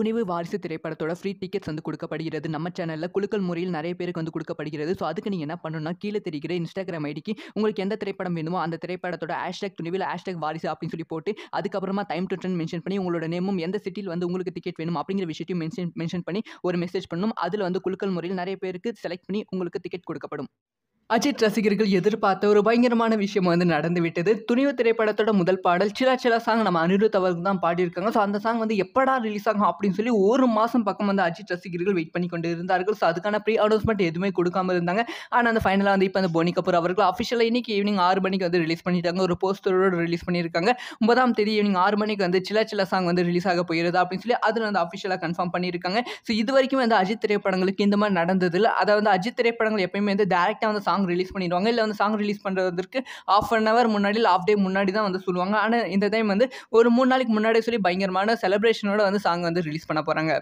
துணிவு வாரிசு திரைப்படத்தோட free tickets வந்து கொடுக்கப்படுகிறது நம்ம சேனலில் குழுக்கள் முறையில் நிறைய பேருக்கு வந்து கொடுக்கப்படுகிறது ஸோ அதுக்கு நீங்கள் என்ன பண்ணணும்னா கீழே தெரிகிற இன்ஸ்டாகிராம் ஐடிக்கு உங்களுக்கு எந்த திரைப்படம் வேணுமோ அந்த திரைப்படத்தோட ஹேஷ்டாக் துணிவில் ஹேஷ்டாக் வாரிசு அப்படின்னு சொல்லி போட்டு அதுக்கப்புறமா டைம் டு டென் மென்ஷன் பண்ணி உங்களோட நேமும் எந்த சிட்டியில் வந்து உங்களுக்கு டிக்கெட் வேணும் அப்படிங்கிற விஷயத்தையும் மென்ஷன் மென்ஷன் பண்ணி ஒரு மெசேஜ் பண்ணணும் அதில் வந்து குழுக்கள் முறையில் நிறைய பேருக்கு செலக்ட் பண்ணி உங்களுக்கு டிக்கெட் கொடுக்கப்படும் அஜித் ரசிகர்கள் எதிர்பார்த்த ஒரு பயங்கரமான விஷயம் வந்து நடந்து விட்டது துணிவு திரைப்படத்தோட முதல் பாடல் சிலா சிலா சாங் நம்ம அனிருத் அவர்கள் தான் பாடியிருக்காங்க ஸோ அந்த சாங் வந்து எப்படா ரிலீஸ் ஆகும் அப்படின்னு சொல்லி ஒரு மாதம் பக்கம் வந்து அஜித் ரசிகர்கள் வெயிட் பண்ணி கொண்டு இருந்தார்கள் ஸோ அதுக்கான ப்ரீ அனௌன்ஸ்மெண்ட் எதுவுமே கொடுக்காம இருந்தாங்க ஆனால் அந்த ஃபைனலாக வந்து இப்போ அந்த போனி கபூர் அவர்கள் அஃபிஷியலாக இன்னைக்கு ஈவினிங் ஆறு மணிக்கு வந்து ரிலீஸ் பண்ணிட்டாங்க ஒரு போஸ்டரோடு ரிலீஸ் பண்ணியிருக்காங்க ஒன்பதாம் தேதி ஈவினிங் ஆறு மணிக்கு வந்து சிலா சிலா சாங் வந்து ரிலீஸ் ஆக போயிருது அப்படின்னு சொல்லி அதில் வந்து அஃபிஷியலாக கன்ஃபார்ம் பண்ணியிருக்காங்க ஸோ இது வரைக்கும் வந்து அஜித் திரைப்படங்களுக்கு இந்த மாதிரி நடந்தது அதை வந்து அஜித் திரைப்படங்கள் எப்பயுமே வந்து டேரக்டாக வந்து சாங் சாங் ரிலீஸ் பண்ணிடுவாங்க இல்லை வந்து சாங் ரிலீஸ் பண்ணுறதுக்கு ஆஃப் அன் ஹவர் முன்னாடி இல்லை ஆஃப் டே முன்னாடி தான் வந்து சொல்லுவாங்க ஆனால் இந்த டைம் வந்து ஒரு மூணு நாளைக்கு முன்னாடியே சொல்லி பயங்கரமான செலிப்ரேஷனோட வந்து சாங் வந்து ரிலீஸ் பண்ண போகிறாங்க